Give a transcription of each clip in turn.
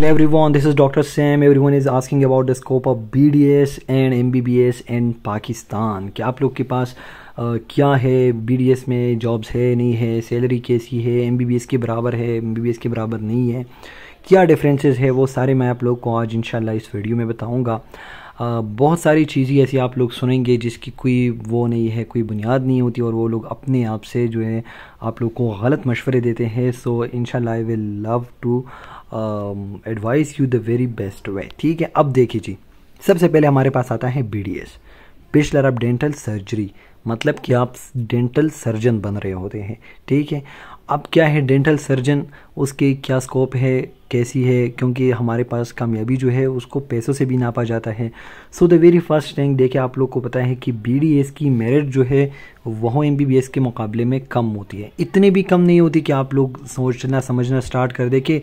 Hello everyone, this is Dr. Sam. Everyone is asking about the scope of BDS and MBBS in Pakistan. क्या आप लोग के पास Uh, क्या है S में जॉब्स है नहीं है सैलरी कैसी है एस के बराबर है एस के बराबर नहीं है क्या डिफरेंसेस है वो सारे मैं आप लोग को आज इंशाल्लाह इस वीडियो में बताऊंगा बहुत सारी चीज़ें ऐसी आप लोग सुनेंगे जिसकी कोई वो नहीं है कोई बुनियाद नहीं होती और वो लोग अपने आप से जो है आप लोग को गलत मशवरे देते हैं so in I will love to advise you the very best way ठीक है अब देखिए जी सबसे पहले हमारे पास आता है बी डी एस पिछलर आप डेंटल सर्जरी मतलब कि आप डेंटल सर्जन बन रहे होते हैं ठीक है अब क्या है डेंटल सर्जन उसके क्या स्कोप है कैसी है क्योंकि हमारे पास कामयाबी जो है उसको पैसों से भी नापा जाता है so the very first rank देखे आप लोग को पता है कि बी की मेरिट जो है वह एम के मुकाबले में कम होती है इतनी भी कम नहीं होती कि आप लोग सोचना समझना स्टार्ट कर दे कि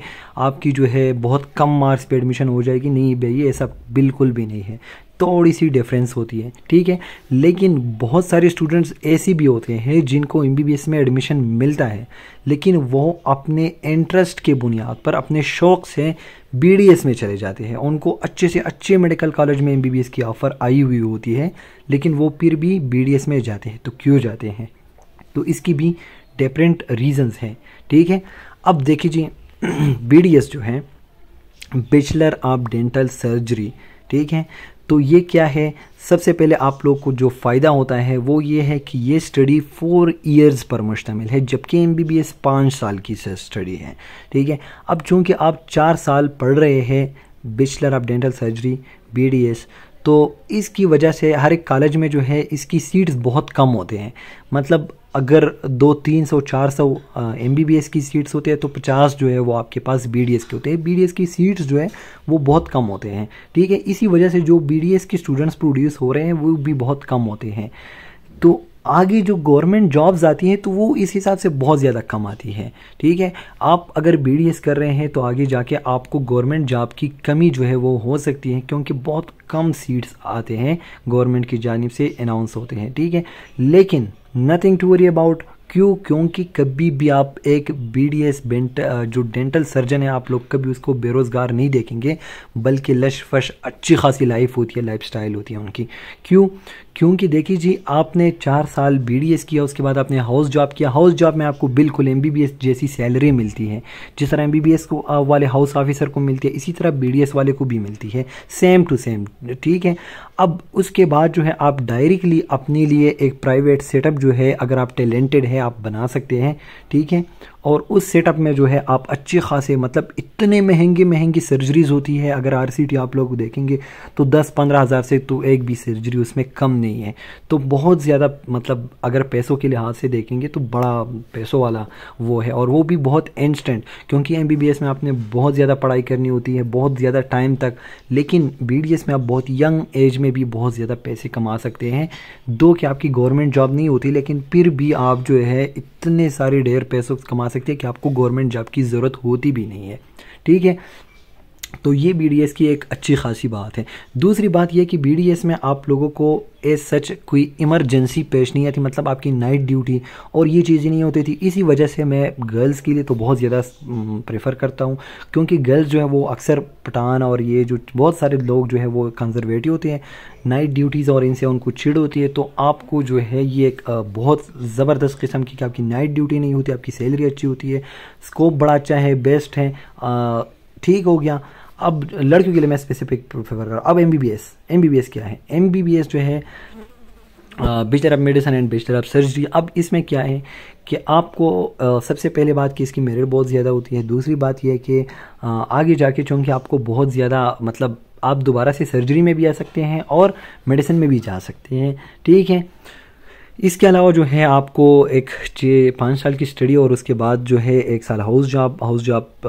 आपकी जो है बहुत कम मार्क्स पर एडमिशन हो जाएगी नहीं भैया ऐसा बिल्कुल भी नहीं है थोड़ी सी डिफरेंस होती है ठीक है लेकिन बहुत सारे स्टूडेंट्स ऐसे भी होते हैं जिनको एम में एडमिशन मिलता है लेकिन वो अपने इंटरेस्ट के बुनियाद पर अपने शौक़ से बी में चले जाते हैं उनको अच्छे से अच्छे मेडिकल कॉलेज में एम की ऑफ़र आई हुई होती है लेकिन वो फिर भी बी में जाते हैं तो क्यों जाते हैं तो इसकी भी डिफरेंट रीजंस हैं ठीक है अब देखिए जी बी जो है बेचलर ऑफ डेंटल सर्जरी ठीक है तो ये क्या है सबसे पहले आप लोग को जो फ़ायदा होता है वो ये है कि ये स्टडी फोर इयर्स पर मुश्तमिल है जबकि एम बी बी एस पाँच साल की स्टडी है ठीक है अब चूँकि आप चार साल पढ़ रहे हैं bachelor of dental surgery B D S तो इसकी वजह से हर एक कॉलेज में जो है इसकी सीट्स बहुत कम होते हैं मतलब अगर दो तीन सौ चार सौ एम बी बी एस की सीट्स होते हैं तो पचास जो है वो आपके पास बी डी एस के होते हैं बी डी एस की सीट्स जो है वो बहुत कम होते हैं ठीक है इसी वजह से जो बी डी एस के स्टूडेंट्स प्रोड्यूस हो रहे हैं वो भी बहुत कम होते हैं तो आगे जो गवर्नमेंट जॉब्स आती हैं तो वो इस हिसाब से बहुत ज़्यादा कम आती हैं ठीक है आप अगर बी कर रहे हैं तो आगे जाके आपको गवर्नमेंट जॉब की कमी जो है वो हो सकती है क्योंकि बहुत कम सीट्स आते हैं गवर्नमेंट की जानब से अनाउंस होते हैं ठीक है लेकिन नथिंग टू वरी अबाउट क्यों क्योंकि कभी भी आप एक बी डी एस जो डेंटल सर्जन है आप लोग कभी उसको बेरोज़गार नहीं देखेंगे बल्कि लश फश अच्छी खासी लाइफ होती है लाइफ स्टाइल होती है उनकी क्यों क्योंकि देखिए जी आपने चार साल बी किया उसके बाद आपने हाउस जॉब किया हाउस जॉब में आपको बिल्कुल एम जैसी सैलरी मिलती है जिस तरह एम को वाले हाउस ऑफिसर को मिलती है इसी तरह बी वाले को भी मिलती है सेम टू सेम ठीक है अब उसके बाद जो है आप डायरेक्टली अपने लिए एक प्राइवेट सेटअप जो है अगर आप टैलेंटेड है आप बना सकते हैं ठीक है और उस सेटअप में जो है आप अच्छे खासे मतलब इतने महंगे महंगी सर्जरीज होती है अगर आर आप लोग देखेंगे तो दस पंद्रह हज़ार से तो एक भी सर्जरी उसमें कम नहीं है तो बहुत ज़्यादा मतलब अगर पैसों के लिहाज से देखेंगे तो बड़ा पैसों वाला वो है और वो भी बहुत इंस्टेंट क्योंकि एम में आपने बहुत ज़्यादा पढ़ाई करनी होती है बहुत ज़्यादा टाइम तक लेकिन बी में आप बहुत यंग एज में भी बहुत ज़्यादा पैसे कमा सकते हैं दो कि आपकी गवर्नमेंट जॉब नहीं होती लेकिन फिर भी आप जो है इतने सारे ढेर पैसों कमा सकती है कि आपको गवर्नमेंट जॉब की ज़रूरत होती भी नहीं है ठीक है तो ये बी की एक अच्छी खासी बात है दूसरी बात यह कि बी में आप लोगों को एज सच कोई इमरजेंसी पेश नहीं आती मतलब आपकी नाइट ड्यूटी और ये चीज़ें नहीं होती थी इसी वजह से मैं गर्ल्स के लिए तो बहुत ज़्यादा प्रेफर करता हूँ क्योंकि गर्ल्स जो है वो अक्सर पठान और ये जो बहुत सारे लोग जो है वो कंजर्वेटिव होते हैं नाइट ड्यूटीज़ और इनसे उनको चिड़ होती है तो आपको जो है ये एक बहुत ज़बरदस्त किस्म की आपकी नाइट ड्यूटी नहीं होती आपकी सैलरी अच्छी होती है स्कोप बड़ा अच्छा है बेस्ट है ठीक हो गया अब लड़कियों के लिए मैं स्पेसिफिक प्रेफर कर रहा हूँ अब M B B S M B B S क्या है एम बी बी एस जो है bachelor of medicine and bachelor of surgery अब इसमें क्या है कि आपको आ, सबसे पहले बात कि इसकी मेरिट बहुत ज़्यादा होती है दूसरी बात यह है कि आ, आगे जाके चूँकि आपको बहुत ज़्यादा मतलब आप दोबारा से सर्जरी में भी आ सकते हैं और मेडिसिन में भी जा सकते हैं ठीक है इसके अलावा जो है आपको एक छः पाँच साल की स्टडी और उसके बाद जो है एक साल हाउस जॉब हाउस जॉब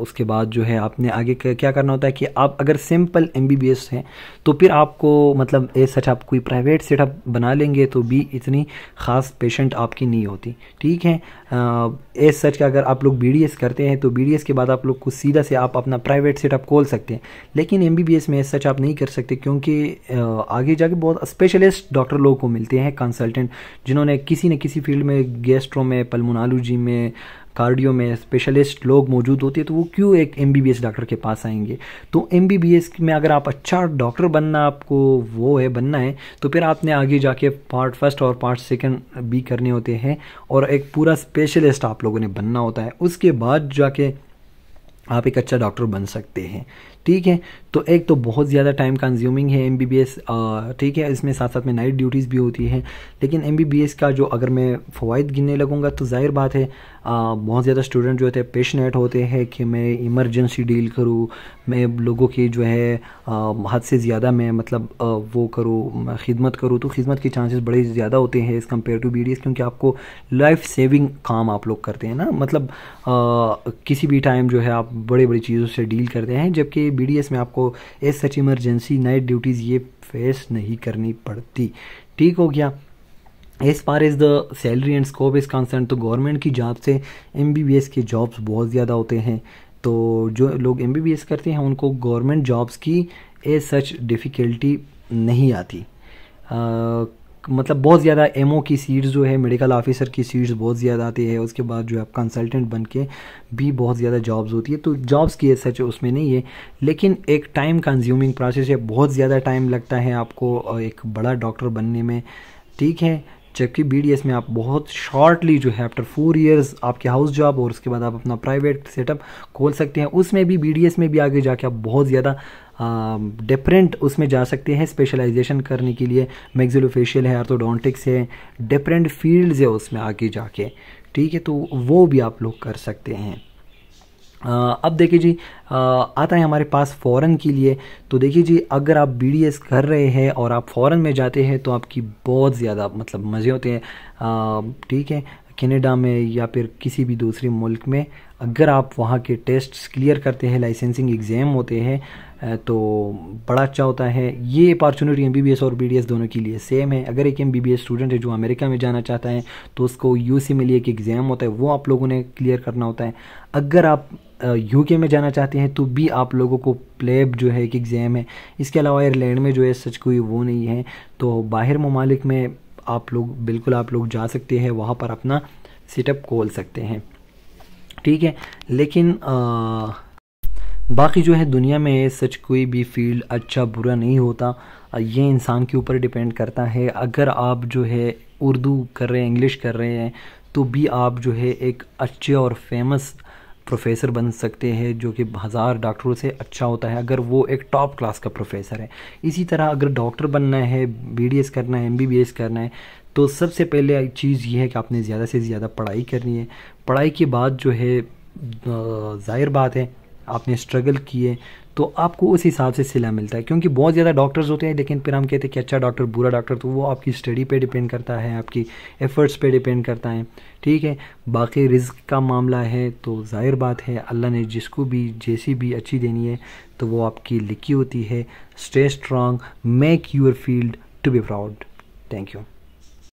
उसके बाद जो है आपने आगे क्या करना होता है कि आप अगर simple M B B S हैं तो फिर आपको मतलब ए सच आप कोई प्राइवेट सेटअप बना लेंगे तो भी इतनी ख़ास पेशेंट आपकी नहीं होती ठीक है ए सच का अगर आप लोग बी डी एस करते हैं तो बी डी एस के बाद आप लोग को सीधा से आप अपना प्राइवेट सेटअप खोल सकते हैं लेकिन एम बी बी एस में ए सच आप नहीं कर सकते क्योंकि आगे जाके बहुत स्पेशलिस्ट डॉक्टर लोगों को मिलते हैं कंसल्ट कंसल्टेंट जिन्होंने किसी न किसी फील्ड में गैस्ट्रो में पल्मोनालोजी में कार्डियो में स्पेशलिस्ट लोग मौजूद होते हैं तो वो क्यों एक एम डॉक्टर के पास आएंगे तो एम में अगर आप अच्छा डॉक्टर बनना आपको वो है बनना है तो फिर आपने आगे जाके पार्ट फर्स्ट और पार्ट सेकंड भी करने होते हैं और एक पूरा स्पेशलिस्ट आप लोगों ने बनना होता है उसके बाद जाके आप एक अच्छा डॉक्टर बन सकते हैं ठीक है तो एक तो बहुत ज़्यादा टाइम कंज्यूमिंग है एम ठीक है इसमें साथ साथ में नाइट ड्यूटीज़ भी होती हैं लेकिन एम का जो अगर मैं फ़वाद गिनने लगूँगा तो ज़ाहिर बात है आ, बहुत ज़्यादा स्टूडेंट जो होते हैं पेशनेट होते हैं कि मैं इमरजेंसी डील करूँ मैं लोगों की जो है हद से ज़्यादा मैं मतलब आ, वो करूँ खिदमत करूँ तो खिदमत के चांसेस बड़े ज़्यादा होते हैं एज़ कम्पेयर टू बी क्योंकि आपको लाइफ सेविंग काम आप लोग करते हैं ना मतलब आ, किसी भी टाइम जो है आप बड़ी बड़ी चीज़ों से डील करते हैं जबकि बी में आपको as such emergency night duties ये फेस नहीं करनी पड़ती ठीक हो गया as far as the salary and scope is concern तो गवर्नमेंट की जॉब से एम बी बी एस के जॉब्स बहुत ज़्यादा होते हैं तो जो लोग एम बी बी एस करते हैं उनको गवर्नमेंट जॉब्स की ए सच डिफ़िकल्टी नहीं आती uh, मतलब बहुत ज़्यादा एमओ की सीट्स जो है मेडिकल ऑफिसर की सीट्स बहुत ज़्यादा आती है उसके बाद जो है आप कंसल्टेंट बन के भी बहुत ज़्यादा जॉब्स होती है तो जॉब्स की सच उसमें नहीं है लेकिन एक टाइम कंज्यूमिंग प्रोसेस है बहुत ज़्यादा टाइम लगता है आपको एक बड़ा डॉक्टर बनने में ठीक है जबकि बी में आप बहुत शॉर्टली जो है आफ्टर फोर ईयर्स आपके हाउस जॉब और उसके बाद आप अपना प्राइवेट सेटअप खोल सकते हैं उसमें भी बी में भी आगे जाके आप बहुत ज़्यादा डिफरेंट उसमें जा सकते हैं स्पेशलाइजेशन करने के लिए मैग्जिलोफेशियल है आर्थोडोंटिक्स है डिफरेंट फील्ड्स है उसमें आगे जाके ठीक है तो वो भी आप लोग कर सकते हैं अब देखिए जी आता है हमारे पास फॉरेन के लिए तो देखिए जी अगर आप बी कर रहे हैं और आप फ़ॉरन में जाते हैं तो आपकी बहुत ज़्यादा मतलब मज़े होते हैं ठीक है कनाडा में या फिर किसी भी दूसरे मुल्क में अगर आप वहाँ के टेस्ट्स क्लियर करते हैं लाइसेंसिंग एग्ज़ाम होते हैं तो बड़ा अच्छा होता है ये अपॉर्चुनिटी एम और बी दोनों के लिए सेम है अगर एक एम स्टूडेंट है जो अमेरिका में जाना चाहता है तो उसको यू सी में लिए एक एग्ज़ाम होता है वो आप लोगों ने क्लियर करना होता है अगर आप यू के में जाना चाहते हैं तो भी आप लोगों को प्लेब जो है एक एग्ज़ाम है इसके अलावा आयरलैंड में जो है सच कोई वो नहीं है तो बाहर ममालिक में आप लोग बिल्कुल आप लोग जा सकते हैं वहाँ पर अपना सेटअप खोल सकते हैं ठीक है लेकिन आ, बाकी जो है दुनिया में सच कोई भी फील्ड अच्छा बुरा नहीं होता ये इंसान के ऊपर डिपेंड करता है अगर आप जो है उर्दू कर रहे हैं इंग्लिश कर रहे हैं तो भी आप जो है एक अच्छे और फेमस प्रोफेसर बन सकते हैं जो कि हज़ार डॉक्टरों से अच्छा होता है अगर वो एक टॉप क्लास का प्रोफेसर है इसी तरह अगर डॉक्टर बनना है बी करना है एम करना है तो सबसे पहले चीज़ ये है कि आपने ज़्यादा से ज़्यादा पढ़ाई करनी है पढ़ाई के बाद जो है ज़ाहिर बात है आपने स्ट्रगल किए तो आपको उस हिसाब से सिला मिलता है क्योंकि बहुत ज़्यादा डॉक्टर्स होते हैं लेकिन फिर हम कहते हैं कि अच्छा डॉक्टर बुरा डॉक्टर तो वो आपकी स्टडी पे डिपेंड करता है आपकी एफ़र्ट्स पे डिपेंड करता है ठीक है बाकी रिस्क का मामला है तो जाहिर बात है अल्लाह ने जिसको भी जैसी भी अच्छी देनी है तो वो आपकी लिखी होती है stay strong make your field to be proud thank you